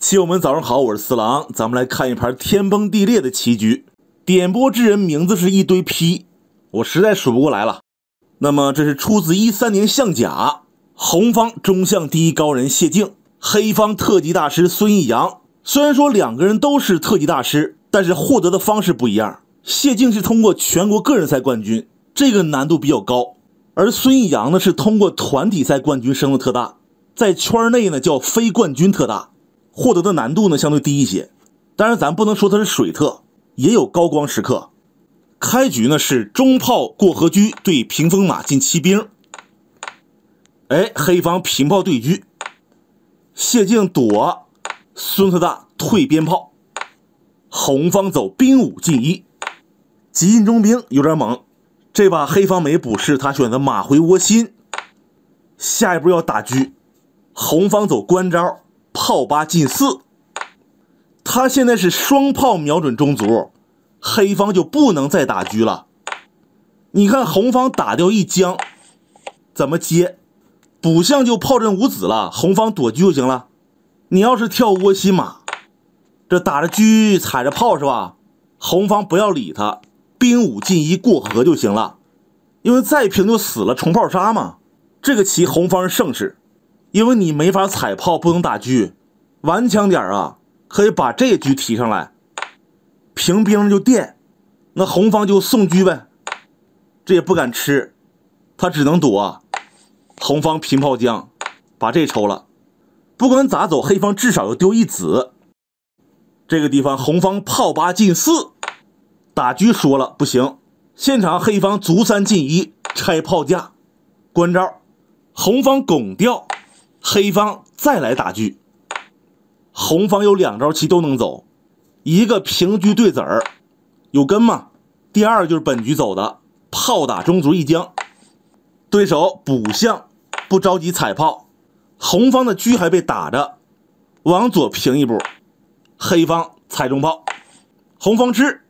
棋友们，早上好，我是四郎，咱们来看一盘天崩地裂的棋局。点播之人名字是一堆 P，我实在数不过来了。那么这是出自一三年象甲，红方中象第一高人谢靖，黑方特级大师孙逸阳。虽然说两个人都是特级大师，但是获得的方式不一样。谢靖是通过全国个人赛冠军，这个难度比较高；而孙逸阳呢是通过团体赛冠军升的特大，在圈内呢叫非冠军特大。获得的难度呢相对低一些，当然，咱不能说它是水特，也有高光时刻。开局呢是中炮过河车对屏风马进七兵，哎，黑方平炮对车，谢静躲，孙特大退边炮，红方走兵五进一，急进中兵有点猛，这把黑方没补士，他选择马回窝心，下一步要打车，红方走官招。炮八进四，他现在是双炮瞄准中卒，黑方就不能再打车了。你看红方打掉一将，怎么接？补象就炮阵无子了，红方躲车就行了。你要是跳窝心马，这打着车踩着炮是吧？红方不要理他，兵五进一过河就行了，因为再平就死了重炮杀嘛。这个棋红方是胜势。因为你没法踩炮，不能打狙，顽强点啊！可以把这车提上来，平兵就垫，那红方就送狙呗。这也不敢吃，他只能躲。红方平炮将，把这抽了，不管咋走，黑方至少要丢一子。这个地方红方炮八进四，打狙说了不行，现场黑方卒三进一拆炮架，关招，红方拱掉。黑方再来打车，红方有两招棋都能走，一个平车对子儿，有根吗？第二就是本局走的炮打中卒一将，对手补象，不着急踩炮，红方的车还被打着，往左平一步，黑方踩中炮，红方吃，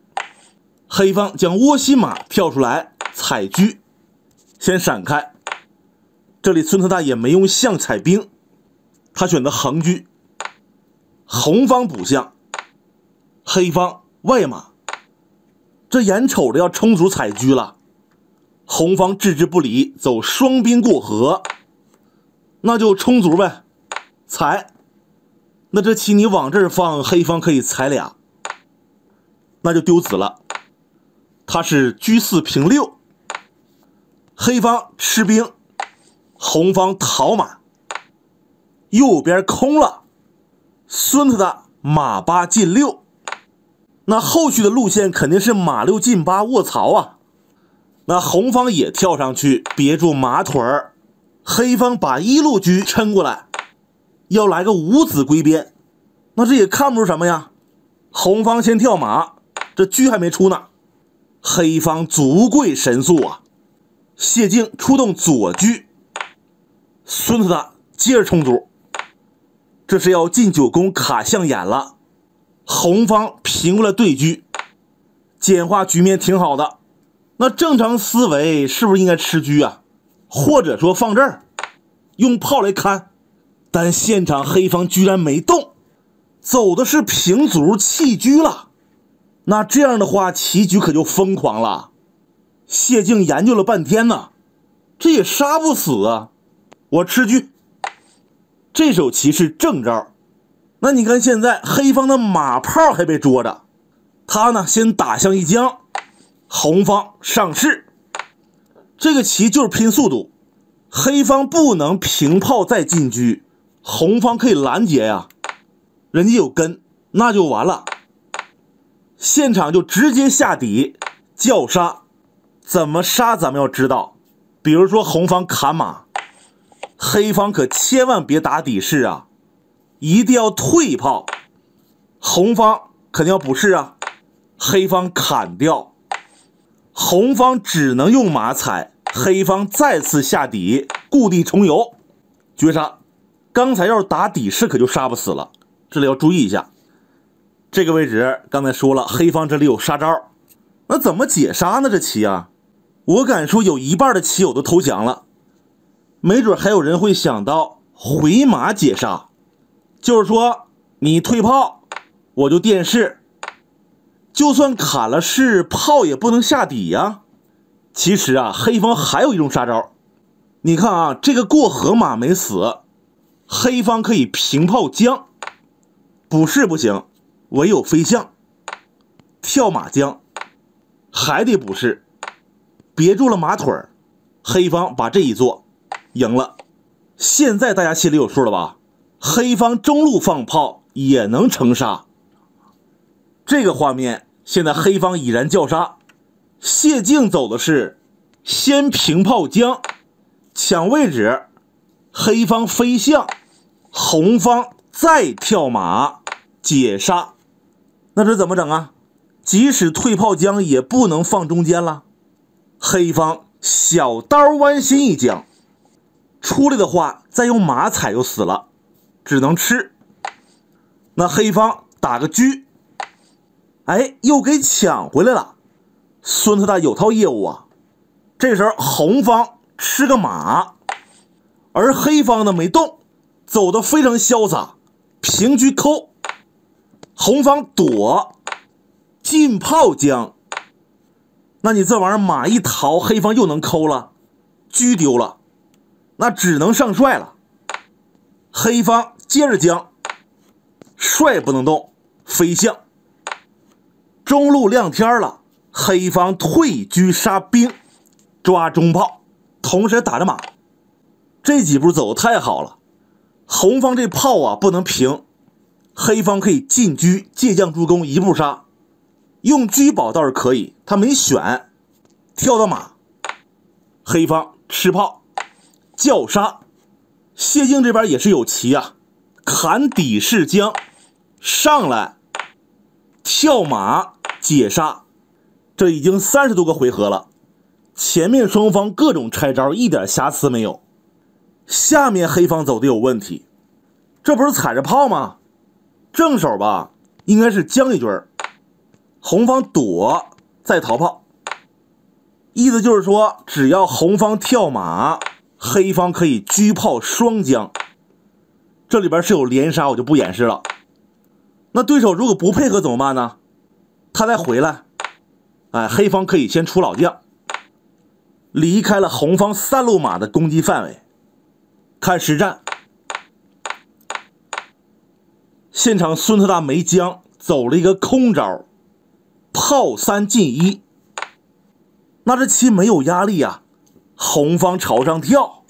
黑方将窝心马跳出来踩车，先闪开。这里孙头大爷没用象踩兵，他选择横车。红方补象，黑方外马。这眼瞅着要充足踩车了，红方置之不理，走双兵过河，那就充足呗，踩。那这棋你往这儿放，黑方可以踩俩，那就丢子了。他是车四平六，黑方吃兵。红方逃马，右边空了，孙子的马八进六，那后续的路线肯定是马六进八。卧槽啊！那红方也跳上去，别住马腿儿。黑方把一路车抻过来，要来个五子归边。那这也看不出什么呀。红方先跳马，这车还没出呢。黑方足贵神速啊！谢靖出动左车。孙子的接着冲卒，这是要进九宫卡象眼了。红方平过了对车，简化局面挺好的。那正常思维是不是应该吃车啊？或者说放这儿用炮来看？但现场黑方居然没动，走的是平卒弃车了。那这样的话，棋局可就疯狂了。谢静研究了半天呢，这也杀不死啊。我吃车，这手棋是正招。那你看，现在黑方的马炮还被捉着，他呢先打向一将，红方上士，这个棋就是拼速度。黑方不能平炮再进车，红方可以拦截呀。人家有根，那就完了。现场就直接下底叫杀，怎么杀？咱们要知道，比如说红方砍马。黑方可千万别打底势啊，一定要退炮。红方肯定要补士啊，黑方砍掉，红方只能用马踩。黑方再次下底，故地重游，绝杀。刚才要是打底势，可就杀不死了。这里要注意一下，这个位置刚才说了，黑方这里有杀招，那怎么解杀呢？这棋啊，我敢说有一半的棋友都投降了。没准还有人会想到回马解杀，就是说你退炮，我就电士，就算砍了士炮也不能下底呀。其实啊，黑方还有一种杀招，你看啊，这个过河马没死，黑方可以平炮将，补士不行，唯有飞象跳马将，还得补士，别住了马腿儿，黑方把这一做。赢了，现在大家心里有数了吧？黑方中路放炮也能成杀，这个画面现在黑方已然叫杀。谢静走的是先平炮将，抢位置，黑方飞象，红方再跳马解杀，那这怎么整啊？即使退炮将也不能放中间了，黑方小刀弯心一将。出来的话，再用马踩就死了，只能吃。那黑方打个车，哎，又给抢回来了。孙子他有套业务啊。这时候红方吃个马，而黑方呢没动，走的非常潇洒，平车扣。红方躲，进炮将。那你这玩意儿马一逃，黑方又能抠了，车丢了。那只能上帅了，黑方接着将，帅不能动，飞象，中路亮天了，黑方退车杀兵，抓中炮，同时打着马，这几步走太好了，红方这炮啊不能平，黑方可以进车借将助攻，一步杀，用车保倒是可以，他没选，跳到马，黑方吃炮。叫杀，谢敬这边也是有棋啊，砍底是将，上来跳马解杀，这已经三十多个回合了，前面双方各种拆招，一点瑕疵没有。下面黑方走的有问题，这不是踩着炮吗？正手吧，应该是将一军红方躲再逃跑，意思就是说，只要红方跳马。黑方可以车炮双将，这里边是有连杀，我就不演示了。那对手如果不配合怎么办呢？他再回来，哎，黑方可以先出老将，离开了红方三路马的攻击范围。看实战，现场孙特大没将走了一个空招，炮三进一，那这棋没有压力啊。红方朝上跳，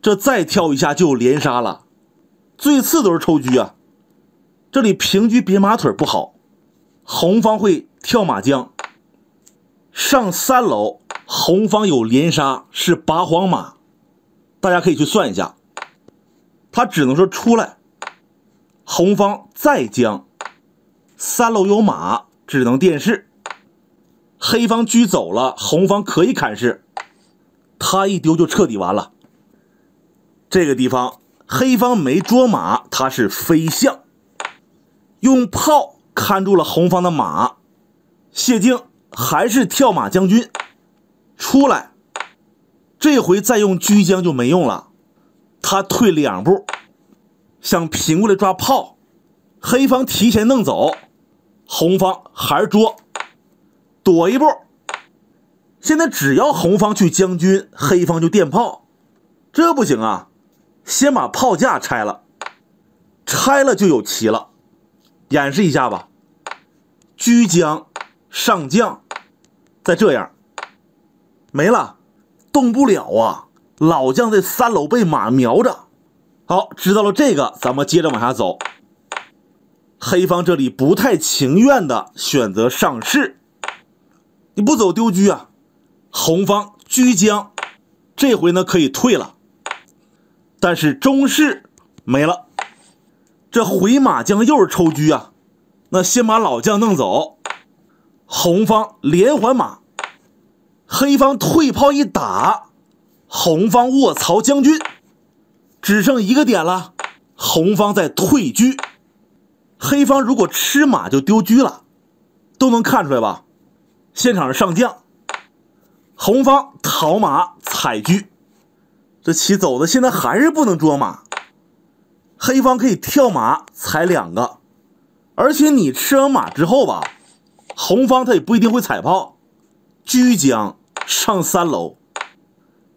这再跳一下就连杀了，最次都是抽车啊！这里平车别马腿不好，红方会跳马将。上三楼红方有连杀，是拔黄马，大家可以去算一下。他只能说出来，红方再将，三楼有马只能垫士，黑方车走了，红方可以砍士。他一丢就彻底完了。这个地方黑方没捉马，他是飞象，用炮看住了红方的马。谢靖还是跳马将军出来，这回再用车将就没用了。他退两步想平过来抓炮，黑方提前弄走，红方还是捉，躲一步。现在只要红方去将军，黑方就电炮，这不行啊！先把炮架拆了，拆了就有棋了。演示一下吧，居将上将，再这样，没了，动不了啊！老将在三楼被马瞄着。好，知道了这个，咱们接着往下走。黑方这里不太情愿的选择上士，你不走丢车啊？红方居将，这回呢可以退了，但是中士没了。这回马将又是抽车啊！那先把老将弄走，红方连环马，黑方退炮一打，红方卧槽将军，只剩一个点了。红方在退车，黑方如果吃马就丢车了，都能看出来吧？现场是上将。红方逃马踩车，这棋走的现在还是不能捉马。黑方可以跳马踩两个，而且你吃完马之后吧，红方他也不一定会踩炮。车将上三楼，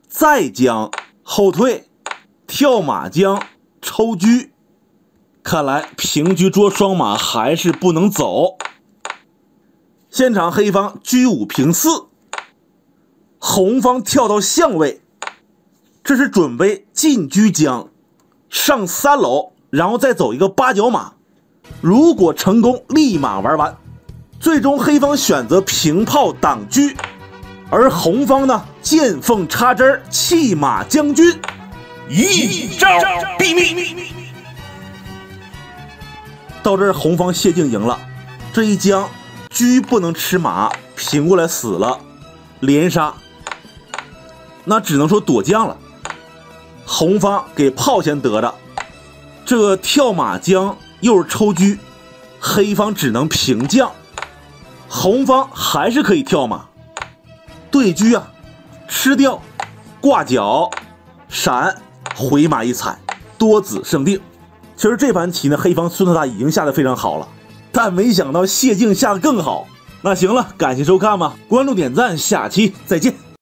再将后退，跳马将抽车。看来平车捉双马还是不能走。现场黑方车五平四。红方跳到象位，这是准备进车将上三楼，然后再走一个八角马。如果成功，立马玩完。最终黑方选择平炮挡车，而红方呢见缝插针弃马将军，一招毙命。到这，红方谢静赢了。这一将车不能吃马，平过来死了，连杀。那只能说躲将了。红方给炮先得着，这个跳马将又是抽车，黑方只能平将，红方还是可以跳马，对车啊，吃掉挂角，闪回马一踩，多子胜定。其实这盘棋呢，黑方孙特大已经下的非常好了，但没想到谢静下的更好。那行了，感谢收看吧，关注点赞，下期再见。